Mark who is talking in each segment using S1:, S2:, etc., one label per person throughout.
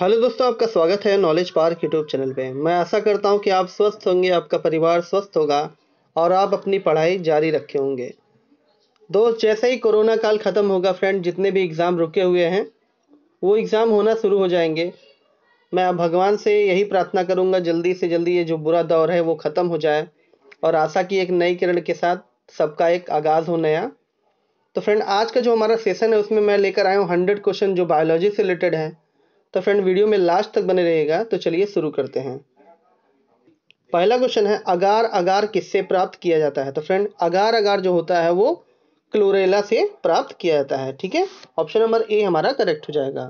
S1: hello दोस्तों आपका स्वागत है नॉलेज पार्क यूट्यूब चैनल पे मैं आशा करता हूँ कि आप स्वस्थ होंगे आपका परिवार स्वस्थ होगा और आप अपनी पढ़ाई जारी रखे होंगे दोस्त जैसे ही कोरोना काल ख़त्म होगा फ्रेंड जितने भी एग्ज़ाम रुके हुए हैं वो एग्ज़ाम होना शुरू हो जाएंगे मैं भगवान से यही प्रार्थना करूँगा जल्दी से जल्दी ये जो बुरा दौर है वो ख़त्म हो जाए और आशा की एक नई किरण के साथ सबका एक आगाज़ हो नया तो फ्रेंड आज का जो हमारा सेशन है उसमें मैं लेकर आया हूँ हंड्रेड क्वेश्चन जो बायोलॉजी से रिलेटेड है तो फ्रेंड वीडियो में लास्ट तक बने रहेगा तो चलिए शुरू करते हैं पहला क्वेश्चन है अगार अगार किससे प्राप्त किया जाता है तो फ्रेंड अगार अगार जो होता है वो क्लोरेला से प्राप्त किया जाता है ठीक है ऑप्शन नंबर ए हमारा करेक्ट हो जाएगा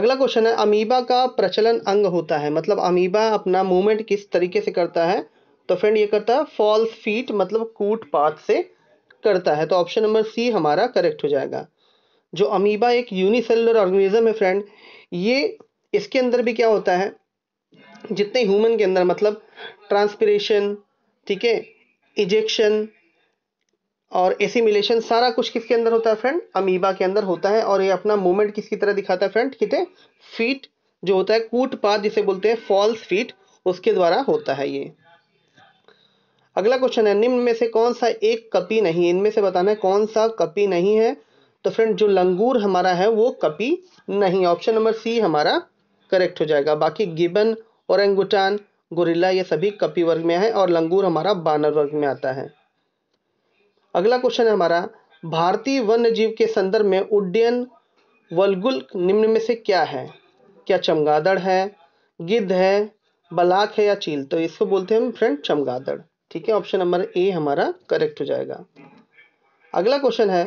S1: अगला क्वेश्चन है अमीबा का प्रचलन अंग होता है मतलब अमीबा अपना मूवमेंट किस तरीके से करता है तो फ्रेंड ये करता है फॉल्स फीट मतलब कूट पाथ से करता है तो ऑप्शन नंबर सी हमारा करेक्ट हो जाएगा जो अमीबा एक यूनिसेलर ऑर्गेनिज्म है फ्रेंड ये इसके अंदर भी क्या होता है जितने ह्यूमन के अंदर मतलब ट्रांसपिरेशन ठीक है इजेक्शन और एसिमिलेशन सारा कुछ किसके अंदर होता है फ्रेंड अमीबा के अंदर होता है और ये अपना मूवमेंट किसकी तरह दिखाता है फ्रेंड कितने फीट जो होता है कूट पाथ जिसे बोलते हैं फॉल्स फीट उसके द्वारा होता है ये अगला क्वेश्चन है निम्न में से कौन सा एक कपी नहीं इनमें से बताना है कौन सा कपी नहीं है तो फ्रेंड जो लंगूर हमारा है वो कपी नहीं ऑप्शन नंबर सी हमारा करेक्ट हो जाएगा बाकी गिबन और एंगुटान गोरिल्ला ये सभी कपी वर्ग में है और लंगूर हमारा बानर वर्ग में आता है अगला क्वेश्चन है हमारा भारतीय वन्य जीव के संदर्भ में उड्डयन वलगुल निम्न में से क्या है क्या चमगादड़ है गिद्ध है बलाक है या चील तो इसको बोलते हैं हम फ्रेंड चमगादड़ ठीक है ऑप्शन नंबर ए हमारा करेक्ट हो जाएगा अगला क्वेश्चन है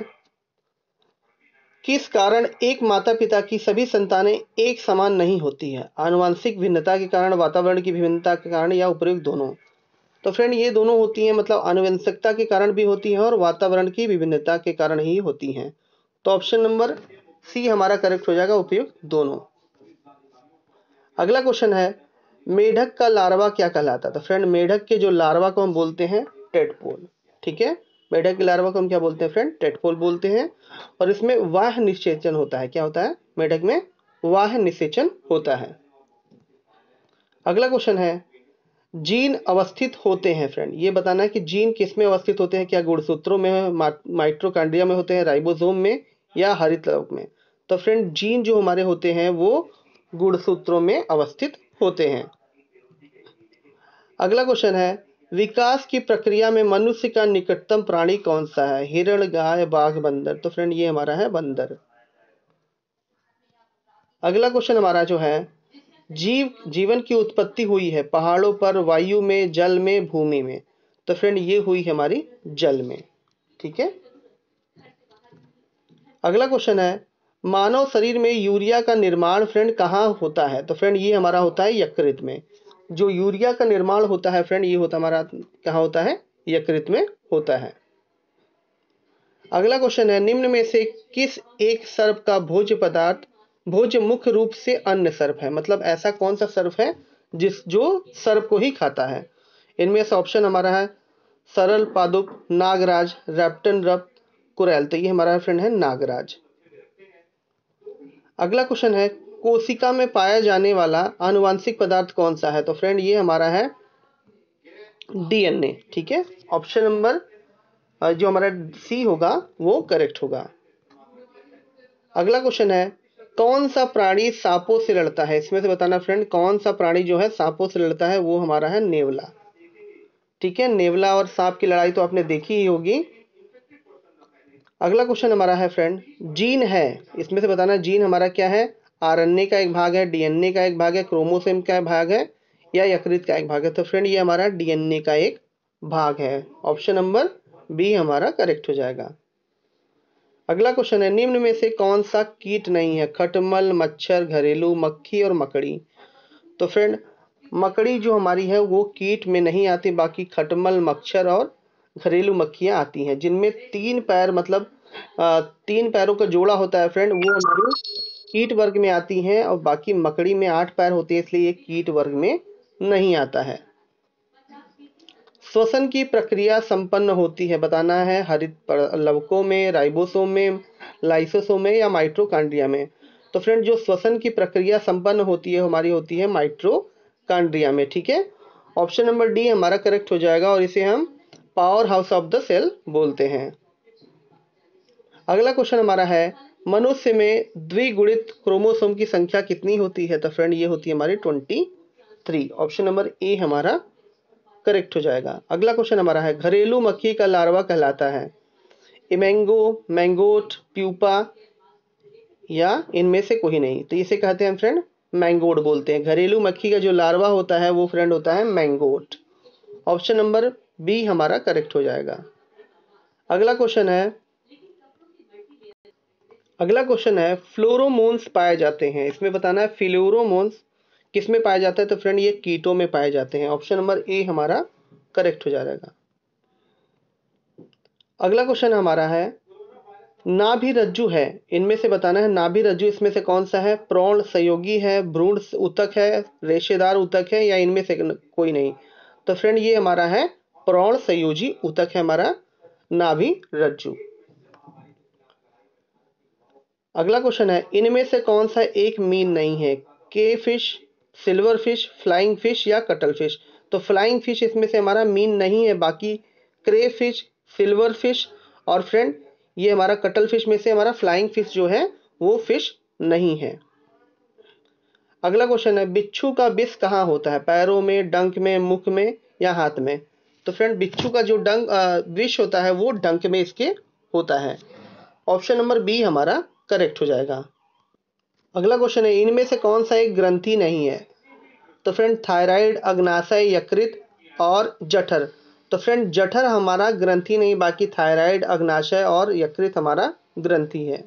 S1: किस कारण एक माता पिता की सभी संतानें एक समान नहीं होती है आनुवांशिक भिन्नता के कारण वातावरण की विभिन्नता के कारण या उपयुक्त दोनों तो फ्रेंड ये दोनों होती हैं मतलब आनुवंशिकता के कारण भी होती हैं और वातावरण की विभिन्नता के कारण ही होती हैं तो ऑप्शन नंबर सी हमारा करेक्ट हो जाएगा उपयुक्त दोनों अगला क्वेश्चन है मेढक का लार्वा क्या कहलाता है तो फ्रेंड मेढक के जो लार्वा को हम बोलते हैं टेटपोल ठीक है मेढक के लार्वा को हम क्या बोलते हैं फ्रेंड टेटपोल बोलते हैं और इसमें वाह निषेचन होता है क्या होता है मेढक में वाह निषेचन होता है अगला क्वेश्चन है जीन अवस्थित होते हैं फ्रेंड ये बताना है कि जीन किस में अवस्थित होते हैं क्या गुणसूत्रों में माइट्रोकांड्रिया में होते हैं राइबोसोम में या हरित लवक में तो फ्रेंड जीन जो हमारे होते हैं वो गुणसूत्रों में अवस्थित होते हैं अगला क्वेश्चन है विकास की प्रक्रिया में मनुष्य का निकटतम प्राणी कौन सा है हिरण गाय बाघ बंदर तो फ्रेंड ये हमारा है बंदर अगला क्वेश्चन हमारा जो है जीव जीवन की उत्पत्ति हुई है पहाड़ों पर वायु में जल में भूमि में तो फ्रेंड ये हुई है हमारी जल में ठीक है अगला क्वेश्चन है मानव शरीर में यूरिया का निर्माण फ्रेंड कहाँ होता है तो फ्रेंड ये हमारा होता है यकृत में जो यूरिया का निर्माण होता है फ्रेंड ये होता हमारा कहाँ होता है यकृत में होता है अगला क्वेश्चन है निम्न में से किस एक सर्प का भोज्य पदार्थ भोज्य मुख्य रूप से अन्य सर्प है मतलब ऐसा कौन सा सर्प है जिस जो सर्प को ही खाता है इनमें से ऑप्शन हमारा है सरल पादुक नागराज रैप्टन रप कुरैल तो ये हमारा फ्रेंड है नागराज अगला क्वेश्चन है कोशिका में पाया जाने वाला आनुवांशिक पदार्थ कौन सा है तो फ्रेंड ये हमारा है डीएनए ठीक है ऑप्शन नंबर जो हमारा सी होगा वो करेक्ट होगा अगला क्वेश्चन है कौन सा प्राणी सांपों से लड़ता है इसमें से बताना फ्रेंड कौन सा प्राणी जो है सांपों से लड़ता है वो हमारा है नेवला ठीक है नेवला और सांप की लड़ाई तो आपने देखी ही होगी अगला क्वेश्चन हमारा है फ्रेंड जीन है इसमें से बताना जीन हमारा क्या है आरएनए का एक भाग है डीएनए का एक भाग है क्रोमोसोम का भाग है या यकृत का एक भाग है तो फ्रेंड ये हमारा डीएनए का एक भाग है ऑप्शन नंबर बी हमारा करेक्ट हो जाएगा अगला क्वेश्चन है निम्न में से कौन सा कीट नहीं है खटमल मच्छर घरेलू मक्खी और मकड़ी तो फ्रेंड मकड़ी जो हमारी है वो कीट में नहीं आती बाकी खटमल मच्छर और घरेलू मक्खियां आती हैं जिनमें तीन पैर मतलब तीन पैरों का जोड़ा होता है फ्रेंड वो हमारी कीट वर्ग में आती हैं और बाकी मकड़ी में आठ पैर होते हैं इसलिए ये कीट वर्ग में नहीं आता है श्वसन की प्रक्रिया संपन्न होती है बताना है हरित लवकों में राइबोसोम में लाइसोसोम में या माइट्रोकांड्रिया में तो फ्रेंड जो श्वसन की प्रक्रिया संपन्न होती है हमारी होती है माइट्रोकांड्रिया में ठीक है ऑप्शन नंबर डी हमारा करेक्ट हो जाएगा और इसे हम powerhouse of the cell बोलते हैं अगला क्वेश्चन हमारा है मनुष्य में द्विगुणित क्रोमोसोम की संख्या कितनी होती है तो फ्रेंड ये होती है हमारी twenty three option number A हमारा करेक्ट हो जाएगा अगला क्वेश्चन हमारा है घरेलू मक्खी का लार्वा कहलाता है इमेंगो मैंगोट प्यूपा या इनमें से कोई नहीं तो इसे कहते हैं फ्रेंड मैंगोट बोलते हैं घरेलू मक्खी का जो लार्वा होता है वो फ्रेंड होता है मैंगोट ऑप्शन नंबर बी हमारा करेक्ट हो जाएगा अगला क्वेश्चन है अगला क्वेश्चन है फ्लोरोमोन्स पाए जाते हैं इसमें बताना है फ्लोरोमोन्स किस में पाया जाता है तो फ्रेंड ये कीटों में पाए जाते हैं ऑप्शन नंबर ए हमारा करेक्ट हो जाएगा अगला क्वेश्चन हमारा है नाभि रज्जु है इनमें से बताना है नाभि रज्जु इसमें से कौन सा है प्रौण सहयोगी है भ्रूण उतक है रेशेदार उतक है या इनमें से कोई नहीं तो फ्रेंड ये हमारा है प्रौण संयोजी उतक है हमारा नाभि रज्जु अगला क्वेश्चन है इनमें से कौन सा एक मीन नहीं है के fish silverfish flying fish या कटल फिश तो फ्लाइंग फिश इसमें से हमारा मीन नहीं है बाकी क्रे फिश सिल्वर फिश और फ्रेंड ये हमारा कटल फिश में से हमारा फ्लाइंग फिश जो है वो फिश नहीं है अगला क्वेश्चन है बिच्छू का विष कहाँ होता है पैरों में डंक में मुख में या हाथ में तो फ्रेंड बिच्छू का जो डंक विष होता है वो डंक में इसके होता है ऑप्शन नंबर बी हमारा करेक्ट हो जाएगा अगला क्वेश्चन है इनमें से कौन सा एक ग्रंथि नहीं है तो फ्रेंड थायराइड अग्नाशय यकृत और जठर तो फ्रेंड जठर हमारा ग्रंथि नहीं बाकी थायराइड अग्नाशय और यकृत हमारा ग्रंथि है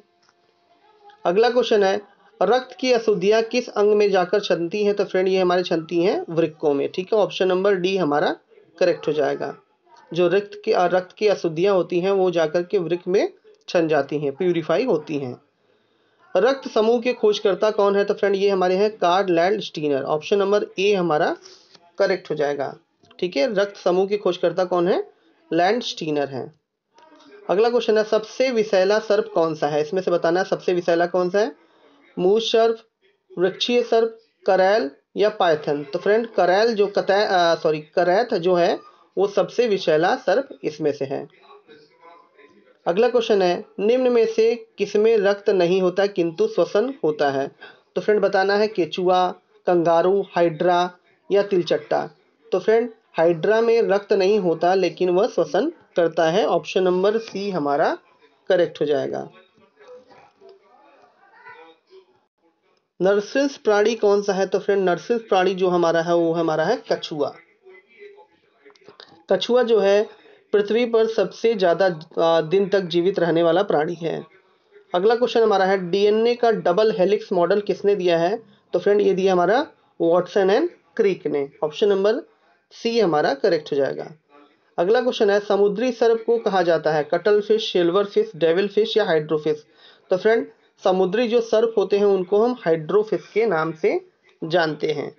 S1: अगला क्वेश्चन है रक्त की अशुद्धियाँ किस अंग में जाकर छनती हैं तो फ्रेंड ये हमारे छनती हैं वृक्कों में ठीक है ऑप्शन नंबर डी हमारा करेक्ट हो जाएगा जो रक्त की रक्त की अशुद्धियाँ होती हैं वो जाकर के वृक्क में छन जाती हैं प्यूरिफाई होती हैं रक्त समूह के खोजकर्ता कौन है तो फ्रेंड ये हमारे हैं Karl Landsteiner option number A हमारा करेक्ट हो जाएगा ठीक है रक्त समूह के खोजकर्ता कौन है लैंड स्टीनर है अगला क्वेश्चन है सबसे विषैला सर्प कौन सा है इसमें से बताना है सबसे विषैला कौन सा है मूज सर्प वृक्षीय सर्प करैल या पायथन तो फ्रेंड करैल जो कतै सॉरी करैथ जो है वो सबसे विषैला सर्प इसमें से है अगला क्वेश्चन है निम्न में से किसमें रक्त नहीं होता किंतु श्वसन होता है तो फ्रेंड बताना है केचुआ कंगारू हाइड्रा या तिलचट्टा तो फ्रेंड हाइड्रा में रक्त नहीं होता लेकिन वह श्वसन करता है ऑप्शन नंबर सी हमारा करेक्ट हो जाएगा नर्सिस प्राणी कौन सा है तो फ्रेंड नर्सिस प्राणी जो हमारा है वो हमारा है कछुआ कछुआ जो है पृथ्वी पर सबसे ज़्यादा दिन तक जीवित रहने वाला प्राणी है अगला क्वेश्चन हमारा है डीएनए का डबल हेलिक्स मॉडल किसने दिया है तो फ्रेंड ये दिया हमारा वॉटसन एंड क्रीक ने ऑप्शन नंबर सी हमारा करेक्ट हो जाएगा अगला क्वेश्चन है समुद्री सर्प को कहा जाता है cuttlefish silverfish devil fish या हाइड्रोफिश तो फ्रेंड समुद्री जो सर्प होते हैं उनको हम हाइड्रोफिश के नाम से जानते हैं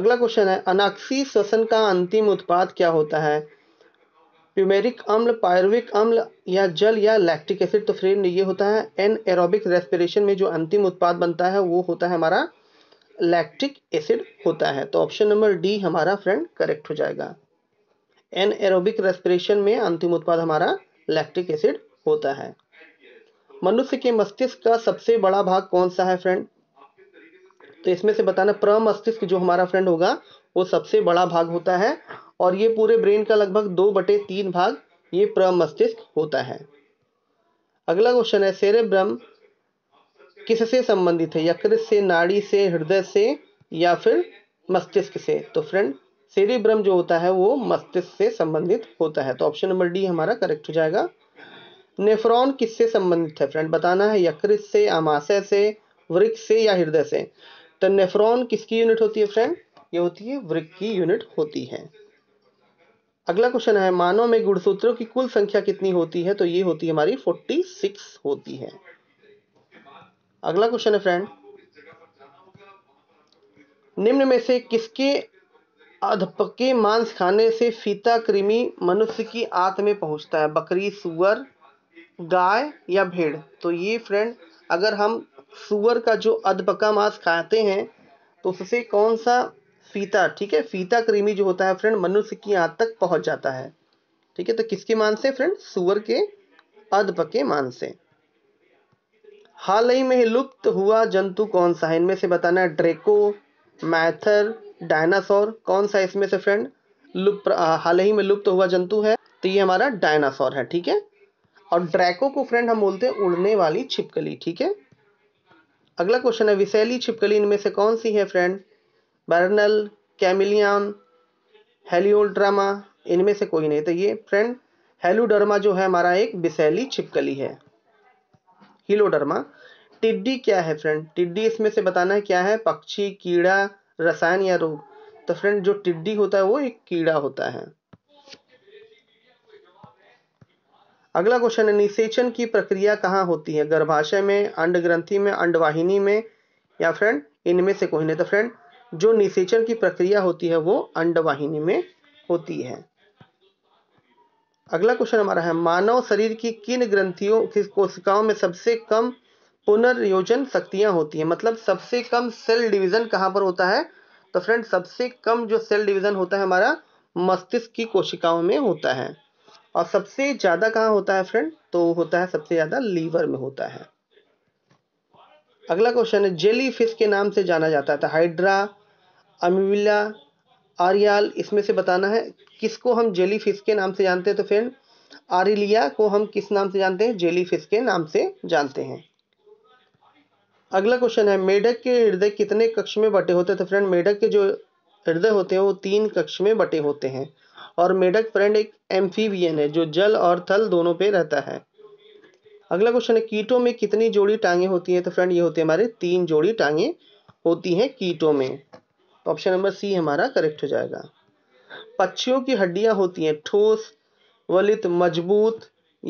S1: अगला क्वेश्चन है अनाक्षी श्वसन का अंतिम उत्पाद क्या होता है प्यूमेरिक अम्ल पायरविक अम्ल या जल या लैक्टिक एसिड तो फ्रेंड ये होता है एन एरोबिक रेस्पिरेशन में जो अंतिम उत्पाद बनता है वो होता है हमारा लैक्टिक एसिड होता है तो ऑप्शन नंबर डी हमारा फ्रेंड करेक्ट हो जाएगा एन एरोबिक रेस्पिरेशन में अंतिम उत्पाद हमारा लैक्टिक एसिड होता है मनुष्य के मस्तिष्क का सबसे बड़ा भाग कौन सा है फ्रेंड तो इसमें से बताना प्रमस्तिष्क जो हमारा फ्रेंड होगा वो सबसे बड़ा भाग होता है और ये पूरे ब्रेन का लगभग दो बटे तीन भाग ये प्रमस्तिष्क होता है अगला क्वेश्चन है सेरेब्रम किससे संबंधित है यकृ से नाड़ी से हृदय से या फिर मस्तिष्क से तो फ्रेंड सेरेब्रम जो होता है वो मस्तिष्क से संबंधित होता है तो ऑप्शन नंबर डी हमारा करेक्ट हो जाएगा नेफ्रॉन किससे संबंधित है फ्रेंड बताना है यकृत से आमाशय से वृक्ष से या हृदय से तो नेफ्रॉन किसकी यूनिट होती है फ्रेंड ये होती है वृक्ष की यूनिट होती है अगला क्वेश्चन है मानव में गुणसूत्रों की कुल संख्या कितनी होती है तो ये होती है हमारी 46 होती है अगला क्वेश्चन है फ्रेंड निम्न में से किसके अधपके मांस खाने से फीता कृमि मनुष्य की आत में पहुंचता है बकरी सुअर गाय या भेड़ तो ये फ्रेंड अगर हम सुअर का जो अधपका मांस खाते हैं तो उससे कौन सा फीता ठीक है फीता कृमि जो होता है फ्रेंड मनुष्य की आंत तक पहुंच जाता है ठीक है तो किसके मान से फ्रेंड सुअर के अदब के मान से हाल ही में लुप्त हुआ जंतु कौन सा है इनमें से बताना है ड्रेको मैथर डायनासोर कौन सा इसमें से फ्रेंड लुप्त हाल ही में लुप्त हुआ जंतु है तो ये हमारा डायनासोर है ठीक है और ड्रैको को फ्रेंड हम बोलते हैं उड़ने वाली छिपकली ठीक है अगला क्वेश्चन है विशैली छिपकली इनमें से कौन सी है फ्रेंड बर्नल कैमिलियन हेलियोड्रामा इनमें से कोई नहीं तो ये फ्रेंड हेलोडर्मा जो है हमारा एक बिसैली छिपकली है हीलोडर्मा टिड्डी क्या है फ्रेंड टिड्डी इसमें से बताना है क्या है पक्षी कीड़ा रसायन या रोग तो फ्रेंड जो टिड्डी होता है वो एक कीड़ा होता है अगला क्वेश्चन है निषेचन की प्रक्रिया कहाँ होती है गर्भाशय में अंड ग्रंथि में अंडवाहिनी में या फ्रेंड इनमें से कोई नहीं तो फ्रेंड जो निषेचन की प्रक्रिया होती है वो अंडवाहिनी में होती है अगला क्वेश्चन हमारा है मानव शरीर की किन ग्रंथियों किस कोशिकाओं में सबसे कम पुनर्योजन शक्तियां होती है मतलब सबसे कम सेल डिवीजन कहां पर होता है तो फ्रेंड सबसे कम जो सेल डिवीजन होता है हमारा मस्तिष्क की कोशिकाओं में होता है और सबसे ज़्यादा कहाँ होता है फ्रेंड तो होता है सबसे ज़्यादा लीवर में होता है अगला क्वेश्चन है जेली फिश के नाम से जाना जाता था हाइड्रा तो अमीबिला आरियाल इसमें से बताना है किसको हम जेली फिश के नाम से जानते हैं तो फ्रेंड आरिलिया को हम किस नाम से जानते हैं जेली फिश के नाम से जानते हैं अगला क्वेश्चन है मेढक के हृदय कितने कक्ष में बटे होते हैं तो फ्रेंड मेढक के जो हृदय होते हैं वो तीन कक्ष में बटे होते हैं और मेढक फ्रेंड एक एम्फीवियन है जो जल और थल दोनों पे रहता है अगला क्वेश्चन है कीटों में कितनी जोड़ी टांगे होती हैं तो फ्रेंड ये होती है हमारे तीन जोड़ी टांगे होती हैं कीटों में तो ऑप्शन नंबर सी हमारा करेक्ट हो जाएगा पक्षियों की हड्डियां होती हैं ठोस वलित मजबूत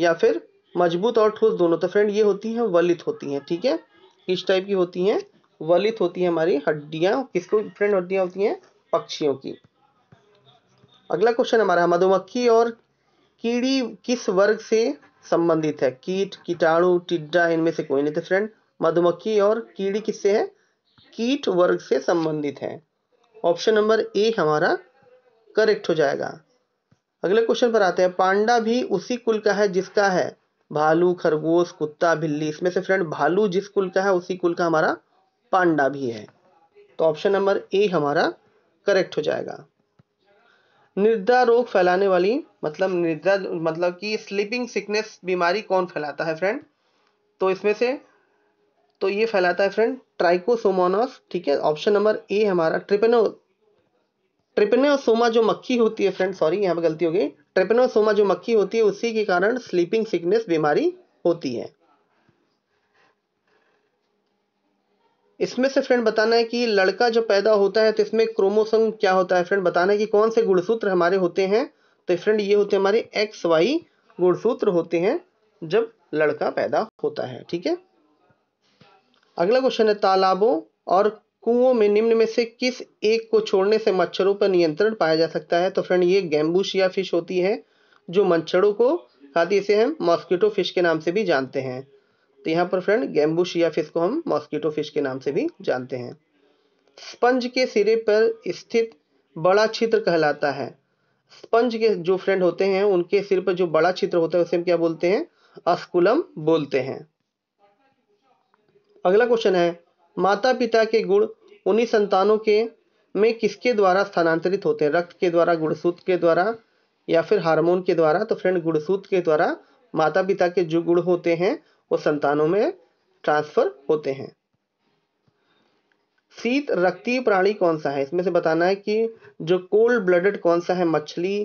S1: या फिर मजबूत और ठोस दोनों तो फ्रेंड ये होती हैं वलित होती हैं ठीक है किस टाइप की होती हैं वलित होती है हमारी हड्डियां किसको फ्रेंड हड्डियां होती हैं पक्षियों की अगला क्वेश्चन हमारा मधुमक्खी और कीड़ी किस वर्ग से संबंधित है कीट कीटाणु टिड्डा इनमें से कोई नहीं तो फ्रेंड मधुमक्खी और कीड़ी किससे है कीट वर्ग से संबंधित है ऑप्शन नंबर ए हमारा करेक्ट हो जाएगा अगले क्वेश्चन पर आते हैं पांडा भी उसी कुल का है जिसका है भालू खरगोश कुत्ता बिल्ली इसमें से फ्रेंड भालू जिस कुल का है उसी कुल का हमारा पांडा भी है तो ऑप्शन नंबर ए हमारा करेक्ट हो जाएगा निद्रा रोग फैलाने वाली मतलब निद्रा मतलब कि स्लीपिंग सिकनेस बीमारी कौन फैलाता है फ्रेंड तो इसमें से तो ये फैलाता है फ्रेंड ट्राइकोसोमोनस ठीक है ऑप्शन नंबर ए हमारा ट्रिपेनो ट्रिपेनोसोमा जो मक्खी होती है फ्रेंड सॉरी यहाँ पे गलती हो गई ट्रिपेनोसोमा जो मक्खी होती है उसी के कारण स्लीपिंग सिकनेस बीमारी होती है इसमें से फ्रेंड बताना है कि लड़का जो पैदा होता है तो इसमें क्रोमोसोम क्या होता है फ्रेंड बताना है कि कौन से गुणसूत्र हमारे होते हैं तो फ्रेंड ये होते हैं हमारे एक्स वाई गुणसूत्र होते हैं जब लड़का पैदा होता है ठीक है अगला क्वेश्चन है तालाबों और कुओं में निम्न में से किस एक को छोड़ने से मच्छरों पर नियंत्रण पाया जा सकता है तो फ्रेंड ये गैम्बूशिया फिश होती है जो मच्छरों को खाती इसे हम मॉस्किटो फिश के नाम से भी जानते हैं तो यहाँ पर फ्रेंड गैम्बूशिया फिश को हम मॉस्किटो फिश के नाम से भी जानते हैं स्पंज के सिरे पर स्थित बड़ा छित्र कहलाता है स्पंज के जो फ्रेंड होते हैं उनके सिर पर जो बड़ा छित्र होता है उसे हम क्या बोलते हैं अस्कुलम बोलते हैं अगला क्वेश्चन है माता पिता के गुण उन्हीं संतानों के में किसके द्वारा स्थानांतरित होते हैं रक्त के द्वारा गुणसूत्र के द्वारा या फिर हार्मोन के द्वारा तो फ्रेंड गुणसूत्र के द्वारा माता पिता के जो गुण होते हैं वो संतानों में ट्रांसफर होते हैं शीत रक्तीय प्राणी कौन सा है इसमें से बताना है कि जो कोल्ड ब्लडेड कौन सा है मछली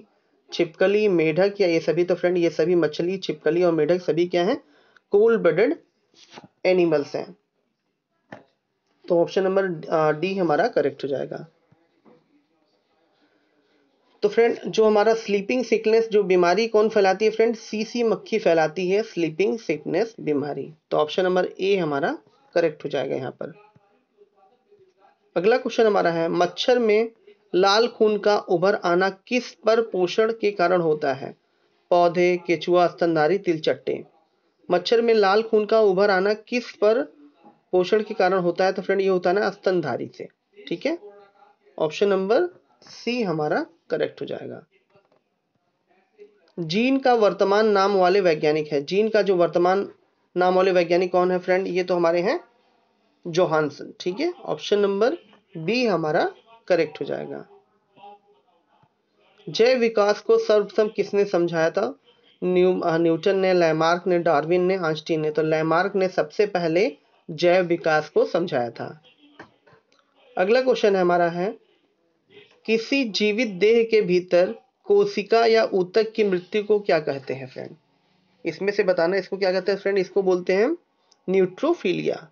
S1: छिपकली मेढक या ये सभी तो फ्रेंड ये सभी मछली छिपकली और मेढक सभी क्या है कोल्ड ब्लडेड एनिमल्स हैं तो ऑप्शन नंबर डी हमारा करेक्ट हो जाएगा तो फ्रेंड जो हमारा स्लीपिंग सिकनेस जो बीमारी कौन फैलाती है फ्रेंड सीसी मक्खी फैलाती है स्लीपिंग सिकनेस बीमारी तो ऑप्शन नंबर ए हमारा करेक्ट हो जाएगा यहाँ पर अगला क्वेश्चन हमारा है मच्छर में लाल खून का उभर आना किस पर पोषण के कारण होता है पौधे केचुआ स्तनधारी तिलचट्टे मच्छर में लाल खून का उभर आना किस पर पोषण के कारण होता है तो फ्रेंड ये होता है ना स्तनधारी से ठीक है ऑप्शन नंबर सी हमारा करेक्ट हो जाएगा जीन का वर्तमान नाम वाले वैज्ञानिक है जीन का जो वर्तमान नाम वाले वैज्ञानिक कौन है फ्रेंड ये तो हमारे हैं जोहानसन ठीक है ऑप्शन नंबर बी हमारा करेक्ट हो जाएगा जय विकास को सर्वप्रथम किसने समझाया था न्यू न्यूटन ने लैमार्क ने डार्विन ने आंस्टीन ने तो लैमार्क ने सबसे पहले जैव विकास को समझाया था अगला क्वेश्चन है हमारा है किसी जीवित देह के भीतर कोशिका या ऊतक की मृत्यु को क्या कहते हैं फ्रेंड इसमें से बताना इसको क्या कहते हैं फ्रेंड इसको बोलते हैं न्यूट्रोफीलिया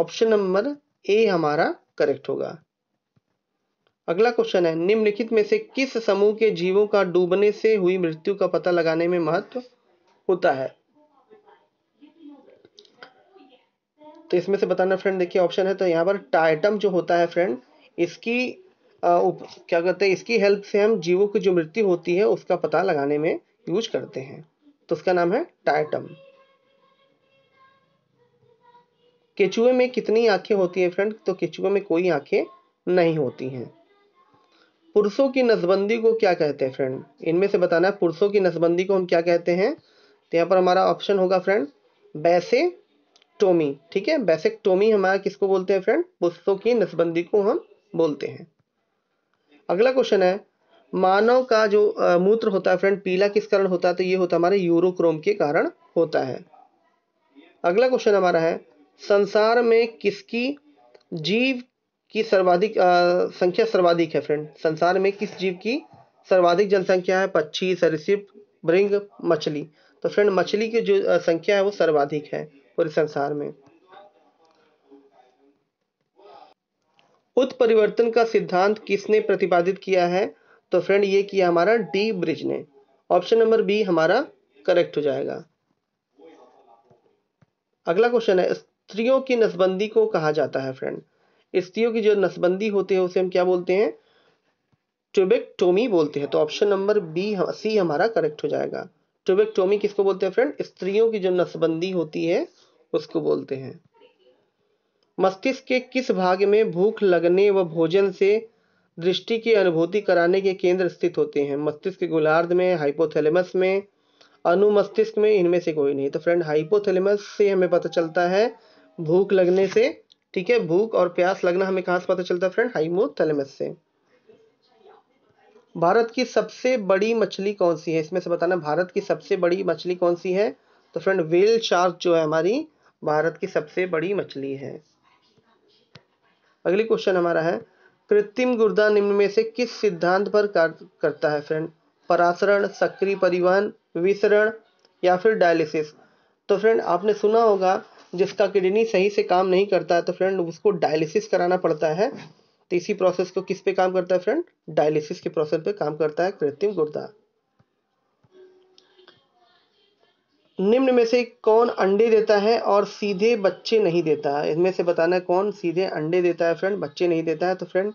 S1: ऑप्शन नंबर ए हमारा करेक्ट होगा अगला क्वेश्चन है निम्नलिखित में से किस समूह के जीवों का डूबने से हुई मृत्यु का पता लगाने में महत्व होता है तो इसमें से बताना फ्रेंड देखिए ऑप्शन है तो यहाँ पर टाइटम जो होता है फ्रेंड इसकी आ, उप, क्या कहते हैं इसकी हेल्प से हम जीवों की जो मृत्यु होती है उसका पता लगाने में यूज करते हैं तो उसका नाम है टाइटम केचुए में कितनी आंखें होती हैं फ्रेंड तो केचुए में कोई आंखें नहीं होती हैं पुरुषों की नसबंदी को क्या कहते हैं फ्रेंड इनमें से बताना है पुरुषों की नसबंदी को हम क्या कहते हैं तो यहाँ पर हमारा ऑप्शन होगा फ्रेंड वैसे टोमी ठीक है बेसिक टोमी हमारा किसको बोलते हैं फ्रेंड पुस्तों की नसबंदी को हम बोलते हैं अगला क्वेश्चन है मानव का जो मूत्र होता है फ्रेंड पीला किस कारण होता है तो ये होता है हमारे यूरोक्रोम के कारण होता है अगला क्वेश्चन हमारा है संसार में किसकी जीव की सर्वाधिक संख्या सर्वाधिक है फ्रेंड संसार में किस जीव की सर्वाधिक जनसंख्या है पक्षी सरिसिप भृंग मछली तो फ्रेंड मछली की जो संख्या है वो सर्वाधिक है पूरे संसार में उत्परिवर्तन का सिद्धांत किसने प्रतिपादित किया है तो फ्रेंड ये किया हमारा डी ब्रिज ने ऑप्शन नंबर बी हमारा करेक्ट हो जाएगा अगला क्वेश्चन है स्त्रियों की नसबंदी को कहा जाता है फ्रेंड स्त्रियों की जो नसबंदी होती है उसे हम क्या बोलते हैं ट्यूबेक्टोमी बोलते हैं तो ऑप्शन नंबर बी सी हमारा करेक्ट हो जाएगा ट्यूबेक्टोमी किसको बोलते हैं फ्रेंड स्त्रियों की जो नसबंदी होती है उसको बोलते हैं मस्तिष्क के किस भाग में भूख लगने व भोजन से दृष्टि की अनुभूति कराने के केंद्र स्थित होते हैं मस्तिष्क के गोलार्ध में हाइपोथैलेमस में अनुमस्तिष्क में इनमें से कोई नहीं तो फ्रेंड हाइपोथैलेमस से हमें पता चलता है भूख लगने से ठीक है भूख और प्यास लगना हमें कहां से पता चलता है फ्रेंड हाइपोथैलेमस से भारत की सबसे बड़ी मछली कौन सी है इसमें से बताना भारत की सबसे बड़ी मछली कौन सी है तो फ्रेंड वेल शार्क जो है हमारी भारत की सबसे बड़ी मछली है अगली क्वेश्चन हमारा है कृत्रिम गुर्दा निम्न में से किस सिद्धांत पर कार्य करता है फ्रेंड परासरण सक्रिय परिवहन विसरण या फिर डायलिसिस तो फ्रेंड आपने सुना होगा जिसका किडनी सही से काम नहीं करता है तो फ्रेंड उसको डायलिसिस कराना पड़ता है तो इसी प्रोसेस को किस पे काम करता है फ्रेंड डायलिसिस के प्रोसेस पे काम करता है कृत्रिम गुर्दा निम्न में से कौन अंडे देता है और सीधे बच्चे नहीं देता है इनमें से बताना कौन सीधे अंडे देता है फ्रेंड बच्चे नहीं देता है तो फ्रेंड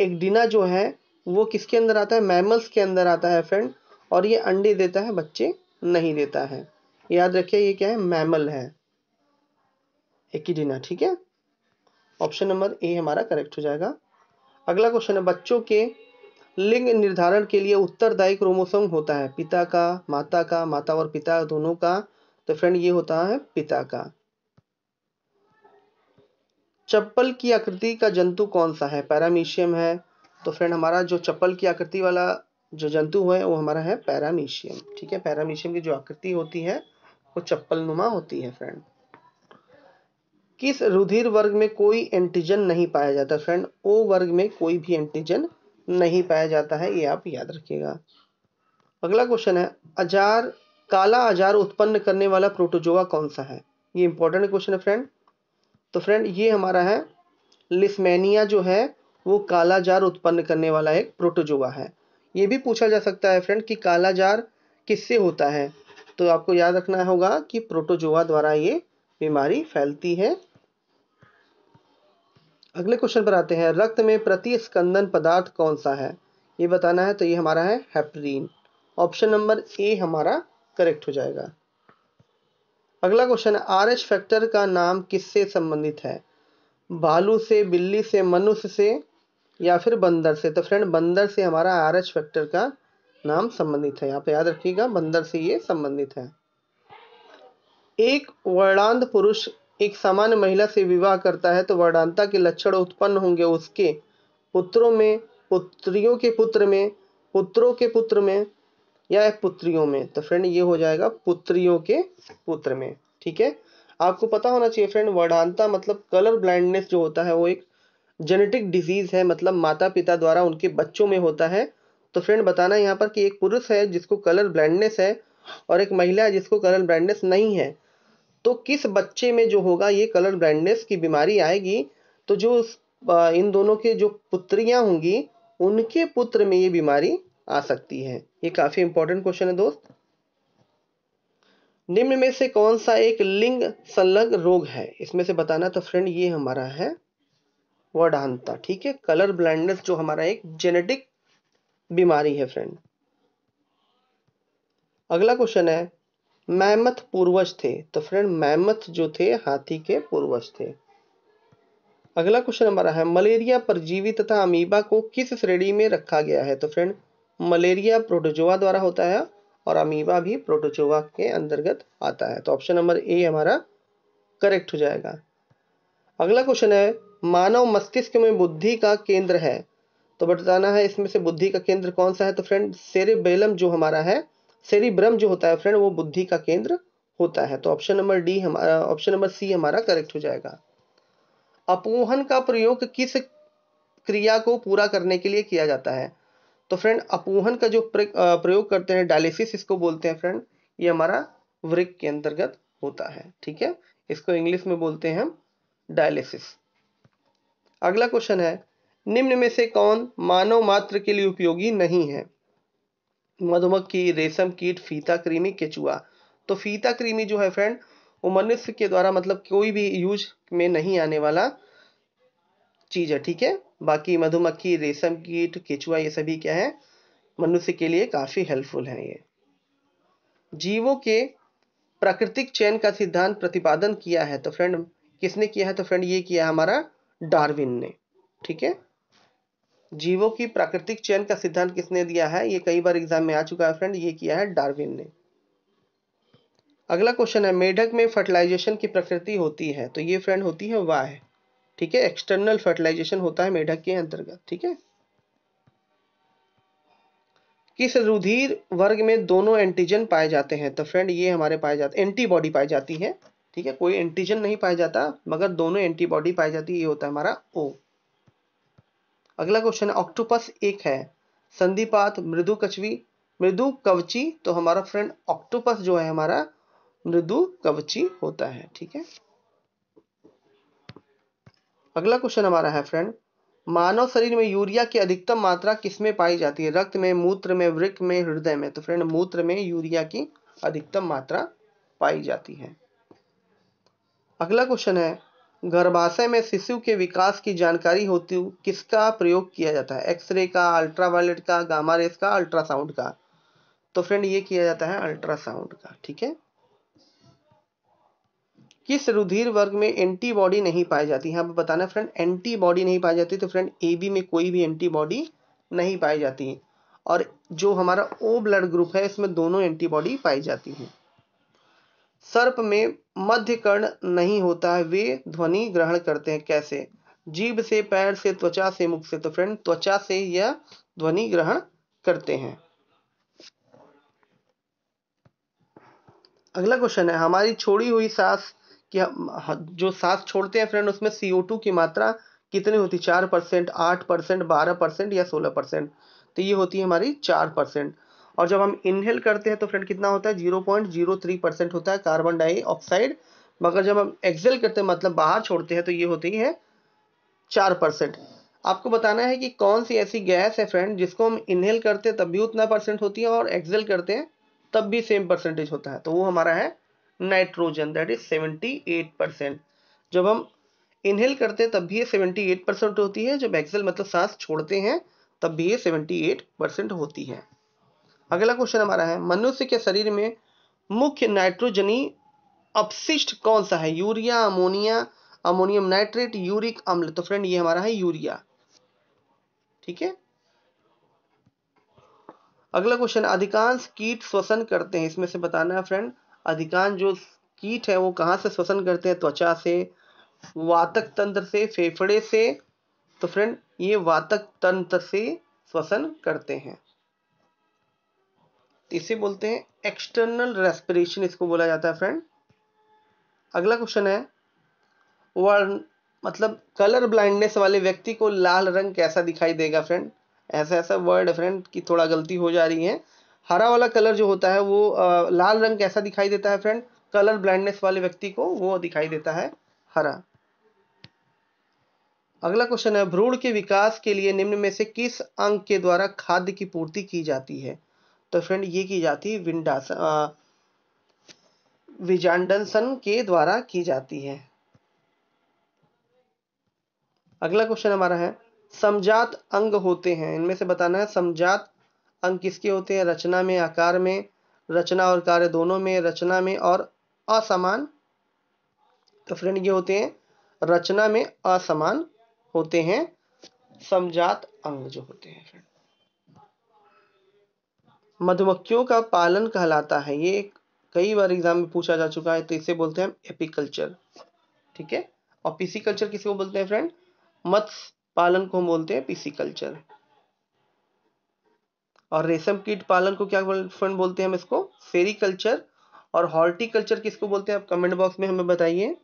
S1: एक्डिना जो है वो किसके अंदर आता है मैमल्स के अंदर आता है फ्रेंड और ये अंडे देता है बच्चे नहीं देता है याद रखिए ये क्या है मैमल है डिना ठीक है ऑप्शन नंबर ए हमारा करेक्ट हो जाएगा अगला क्वेश्चन है बच्चों के लिंग निर्धारण के लिए उत्तरदायी क्रोमोसोम होता है पिता का माता का माता और पिता दोनों का तो फ्रेंड ये होता है पिता का चप्पल की आकृति का जंतु कौन सा है पैरामीशियम है तो फ्रेंड हमारा जो चप्पल की आकृति वाला जो जंतु है वो हमारा है पैरामीशियम ठीक है पैरामीशियम की जो आकृति होती है वो चप्पल नुमा होती है फ्रेंड किस रुधिर वर्ग में कोई एंटीजन नहीं पाया जाता फ्रेंड ओ वर्ग में कोई भी एंटीजन नहीं पाया जाता है ये आप याद रखिएगा अगला क्वेश्चन है अजार काला आजार उत्पन्न करने वाला प्रोटोजोआ कौन सा है ये इंपॉर्टेंट क्वेश्चन है फ्रेंड तो फ्रेंड ये हमारा है लिस्मेनिया जो है वो काला जार उत्पन्न करने वाला एक प्रोटोजोआ है ये भी पूछा जा सकता है फ्रेंड कि काला जार किससे होता है तो आपको याद रखना होगा कि प्रोटोजोआ द्वारा ये बीमारी फैलती है अगले क्वेश्चन पर आते हैं रक्त में प्रतिस्कंदन पदार्थ कौन सा है ये बताना है तो ये हमारा है हेपरीन ऑप्शन नंबर ए हमारा करेक्ट हो जाएगा अगला क्वेश्चन है आर एच फैक्टर का नाम किससे संबंधित है भालू से बिल्ली से मनुष्य से या फिर बंदर से तो फ्रेंड बंदर से हमारा आर एच फैक्टर का नाम संबंधित है यहाँ पे याद रखिएगा बंदर से ये संबंधित है एक वर्णांध पुरुष एक सामान्य महिला से विवाह करता है तो वर्णांता के लक्षण उत्पन्न होंगे उसके पुत्रों में पुत्रियों के पुत्र में पुत्रों के पुत्र में या पुत्रियों में तो फ्रेंड ये हो जाएगा पुत्रियों के पुत्र में ठीक है आपको पता होना चाहिए फ्रेंड वर्णांता मतलब कलर ब्लाइंडनेस जो होता है वो एक जेनेटिक डिजीज है मतलब माता पिता द्वारा उनके बच्चों में होता है तो फ्रेंड बताना यहाँ पर कि एक पुरुष है जिसको कलर ब्लाइंडनेस है और एक महिला है जिसको कलर ब्लाइंडनेस नहीं है तो किस बच्चे में जो होगा ये कलर ब्लाइंडनेस की बीमारी आएगी तो जो इन दोनों के जो पुत्रियां होंगी उनके पुत्र में ये बीमारी आ सकती है ये काफी इंपॉर्टेंट क्वेश्चन है दोस्त निम्न में से कौन सा एक लिंग संलग्न रोग है इसमें से बताना तो फ्रेंड ये हमारा है वडांता ठीक है कलर ब्लाइंडनेस जो हमारा एक जेनेटिक बीमारी है फ्रेंड अगला क्वेश्चन है मैमथ पूर्वज थे तो फ्रेंड मैमथ जो थे हाथी के पूर्वज थे अगला क्वेश्चन हमारा है मलेरिया परजीवी तथा अमीबा को किस श्रेणी में रखा गया है तो फ्रेंड मलेरिया प्रोटोजोआ द्वारा होता है और अमीबा भी प्रोटोजोआ के अंतर्गत आता है तो ऑप्शन नंबर ए हमारा करेक्ट हो जाएगा अगला क्वेश्चन है मानव मस्तिष्क में बुद्धि का केंद्र है तो बताना है इसमें से बुद्धि का केंद्र कौन सा है तो फ्रेंड सेरेबेलम जो हमारा है सेरिब्रम जो होता है फ्रेंड वो बुद्धि का केंद्र होता है तो ऑप्शन नंबर डी हमारा ऑप्शन नंबर सी हमारा करेक्ट हो जाएगा अपोहन का प्रयोग किस क्रिया को पूरा करने के लिए किया जाता है तो फ्रेंड अपोहन का जो प्रयोग करते हैं डायलिसिस इसको बोलते हैं फ्रेंड ये हमारा वृक के अंतर्गत होता है ठीक है इसको इंग्लिश में बोलते हैं हम डायलिसिस अगला क्वेश्चन है निम्न में से कौन मानव मात्र के लिए उपयोगी नहीं है मधुमक्खी रेशम कीट फीता कृमि केचुआ तो फीता कृमि जो है फ्रेंड वो मनुष्य के द्वारा मतलब कोई भी यूज में नहीं आने वाला चीज है ठीक है बाकी मधुमक्खी रेशम कीट केचुआ ये सभी क्या है मनुष्य के लिए काफी हेल्पफुल है ये जीवों के प्राकृतिक चयन का सिद्धांत प्रतिपादन किया है तो फ्रेंड किसने किया है तो फ्रेंड ये किया हमारा डार्विन ने ठीक है जीवों की प्राकृतिक चयन का सिद्धांत किसने दिया है ये कई बार एग्जाम में आ चुका है फ्रेंड ये किया है डार्विन ने अगला क्वेश्चन है मेढक में फर्टिलाइजेशन की प्रकृति होती है तो ये फ्रेंड होती है वाह ठीक है एक्सटर्नल फर्टिलाइजेशन होता है मेढक के अंतर्गत ठीक है किस रुधिर वर्ग में दोनों एंटीजन पाए जाते हैं तो फ्रेंड ये हमारे पाए जाते एंटीबॉडी पाई जाती है ठीक है कोई एंटीजन नहीं पाया जाता मगर दोनों एंटीबॉडी पाई जाती है ये होता है हमारा ओ अगला क्वेश्चन है ऑक्टोपस एक है संधिपात मृदु कचवी मृदु कवची तो हमारा फ्रेंड ऑक्टोपस जो है हमारा मृदु कवची होता है ठीक है अगला क्वेश्चन हमारा है फ्रेंड मानव शरीर में यूरिया की अधिकतम मात्रा किसमें पाई जाती है रक्त में मूत्र में वृक में हृदय में तो फ्रेंड मूत्र में यूरिया की अधिकतम मात्रा पाई जाती है अगला क्वेश्चन है गर्भाशय में शिशु के विकास की जानकारी होती किसका प्रयोग किया जाता है एक्सरे का अल्ट्रावायलेट का गामा रेस का अल्ट्रासाउंड का तो फ्रेंड ये किया जाता है अल्ट्रासाउंड का ठीक है किस रुधिर वर्ग में एंटीबॉडी तो नहीं पाई जाती है पर बताना फ्रेंड एंटीबॉडी नहीं पाई जाती तो फ्रेंड ए बी में कोई भी एंटीबॉडी नहीं पाई जाती और जो हमारा ओ ब्लड ग्रुप है इसमें दोनों एंटीबॉडी पाई जाती है सर्प में मध्य कर्ण नहीं होता है वे ध्वनि ग्रहण करते हैं कैसे जीभ से पैर से त्वचा से मुख से तो फ्रेंड त्वचा से यह ध्वनि ग्रहण करते हैं अगला क्वेश्चन है हमारी छोड़ी हुई सांस कि जो सांस छोड़ते हैं फ्रेंड उसमें सीओ टू की मात्रा कितनी होती है चार परसेंट आठ परसेंट बारह परसेंट या सोलह परसेंट तो ये होती है हमारी चार परसेंट और जब हम इनहेल करते हैं तो फ्रेंड कितना होता है zero point zero three percent होता है कार्बन डाइऑक्साइड मगर जब हम एक्सेल करते हैं मतलब बाहर छोड़ते हैं तो ये होती है चार परसेंट आपको बताना है कि कौन सी ऐसी गैस है फ्रेंड जिसको हम इनहेल करते हैं तब भी उतना परसेंट होती है और एक्सेल करते हैं तब भी सेम परसेंटेज होता है तो वो हमारा है nitrogen that is seventy eight percent जब हम इनहेल करते हैं तब भी ये सेवेंटी एट परसेंट होती है जब एक्सेल मतलब सांस छोड़ते हैं तब भी ये सेवेंटी एट परसेंट होती है अगला क्वेश्चन हमारा है मनुष्य के शरीर में मुख्य नाइट्रोजनी अपशिष्ट कौन सा है urea ammonia ammonium nitrate uric अम्ल तो फ्रेंड ये हमारा है यूरिया ठीक है अगला क्वेश्चन अधिकांश कीट श्वसन करते हैं इसमें से बताना है फ्रेंड अधिकांश जो कीट है वो कहां से श्वसन करते हैं त्वचा से वातक तंत्र से फेफड़े से तो फ्रेंड ये वातक तंत्र से श्वसन करते हैं इसे बोलते हैं एक्सटर्नल रेस्पिरेशन इसको बोला जाता है फ्रेंड अगला क्वेश्चन है वर्ण मतलब कलर ब्लाइंडनेस वाले व्यक्ति को लाल रंग कैसा दिखाई देगा फ्रेंड ऐसा ऐसा वर्ड है फ्रेंड की थोड़ा गलती हो जा रही है हरा वाला कलर जो होता है वो आ, लाल रंग कैसा दिखाई देता है फ्रेंड कलर ब्लाइंडनेस वाले व्यक्ति को वो दिखाई देता है हरा अगला क्वेश्चन है भ्रूण के विकास के लिए निम्न में से किस अंग के द्वारा खाद्य की पूर्ति की जाती है तो फ्रेंड ये की जाती है विंडासन विजांडनसन के द्वारा की जाती है अगला क्वेश्चन हमारा है समझात अंग होते हैं इनमें से बताना है समझात अंग किसके होते हैं रचना में आकार में रचना और कार्य दोनों में रचना में और असमान तो फ्रेंड ये होते हैं रचना में असमान होते हैं समझात अंग जो होते हैं फ्रेंड मधुमक्खियों का पालन कहलाता है ये कई बार एग्जाम में पूछा जा चुका है तो इसे बोलते हैं एपिकल्चर ठीक है और पीसी कल्चर को बोलते हैं फ्रेंड मत्स्य पालन को हम बोलते हैं पीसी कल्चर और रेशम कीट पालन को क्या फ्रेंड बोलते हैं हम इसको सेरिकल्चर और हॉर्टिकल्चर किसको बोलते हैं आप कमेंट बॉक्स में हमें बताइए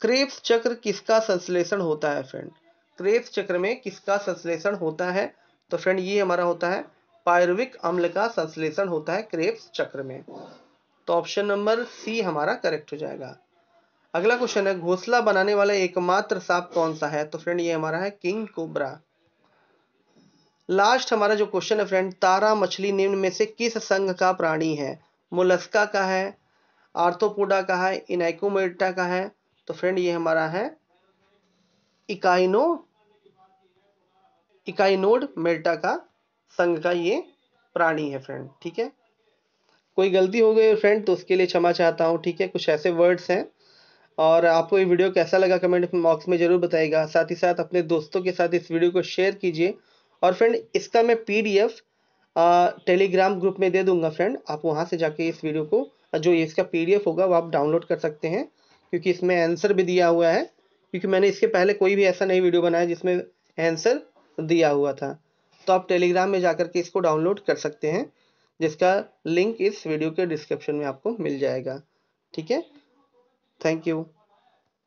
S1: क्रेप्स चक्र किसका संश्लेषण होता है फ्रेंड क्रेप्स चक्र में किसका संश्लेषण होता है तो फ्रेंड ये हमारा होता है पायरुविक अम्ल का संश्लेषण होता है क्रेप्स चक्र में तो ऑप्शन नंबर सी हमारा करेक्ट हो जाएगा अगला क्वेश्चन है घोसला बनाने वाला एकमात्र सांप कौन सा है तो फ्रेंड ये हमारा है किंग कोबरा लास्ट हमारा जो क्वेश्चन है फ्रेंड तारा मछली निम्न में से किस संघ का प्राणी है मुलस्का का है आर्थोपोडा का है इनाइकोमेटा का है तो फ्रेंड ये हमारा है इकाइनो इकाइनोड मेटा का संघ का ये प्राणी है फ्रेंड ठीक है कोई गलती हो गई फ्रेंड तो उसके लिए क्षमा चाहता हूँ ठीक है कुछ ऐसे वर्ड्स हैं और आपको ये वीडियो कैसा लगा कमेंट बॉक्स में ज़रूर बताएगा साथ ही साथ अपने दोस्तों के साथ इस वीडियो को शेयर कीजिए और फ्रेंड इसका मैं पीडीएफ टेलीग्राम ग्रुप में दे दूंगा फ्रेंड आप वहाँ से जाके इस वीडियो को जो इसका पीडीएफ होगा वो आप डाउनलोड कर सकते हैं क्योंकि इसमें आंसर भी दिया हुआ है क्योंकि मैंने इसके पहले कोई भी ऐसा नई वीडियो बनाया जिसमें आंसर दिया हुआ था तो आप टेलीग्राम में जाकर के इसको डाउनलोड कर सकते हैं जिसका लिंक इस वीडियो के डिस्क्रिप्शन में आपको मिल जाएगा ठीक है थैंक यू